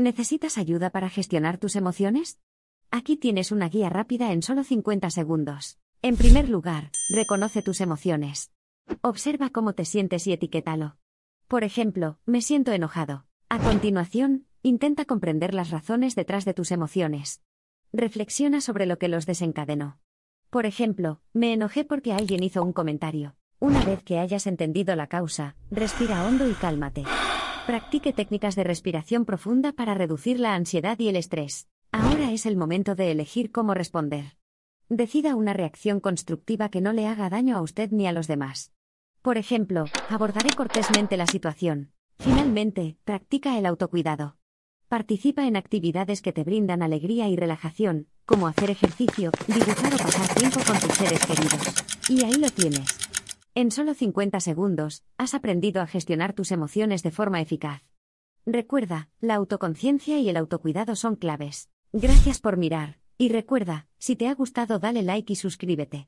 ¿Necesitas ayuda para gestionar tus emociones? Aquí tienes una guía rápida en solo 50 segundos. En primer lugar, reconoce tus emociones. Observa cómo te sientes y etiquétalo. Por ejemplo, me siento enojado. A continuación, intenta comprender las razones detrás de tus emociones. Reflexiona sobre lo que los desencadenó. Por ejemplo, me enojé porque alguien hizo un comentario. Una vez que hayas entendido la causa, respira hondo y cálmate. Practique técnicas de respiración profunda para reducir la ansiedad y el estrés. Ahora es el momento de elegir cómo responder. Decida una reacción constructiva que no le haga daño a usted ni a los demás. Por ejemplo, abordaré cortésmente la situación. Finalmente, practica el autocuidado. Participa en actividades que te brindan alegría y relajación, como hacer ejercicio, dibujar o pasar tiempo con tus seres queridos. Y ahí lo tienes. En solo 50 segundos, has aprendido a gestionar tus emociones de forma eficaz. Recuerda, la autoconciencia y el autocuidado son claves. Gracias por mirar, y recuerda, si te ha gustado dale like y suscríbete.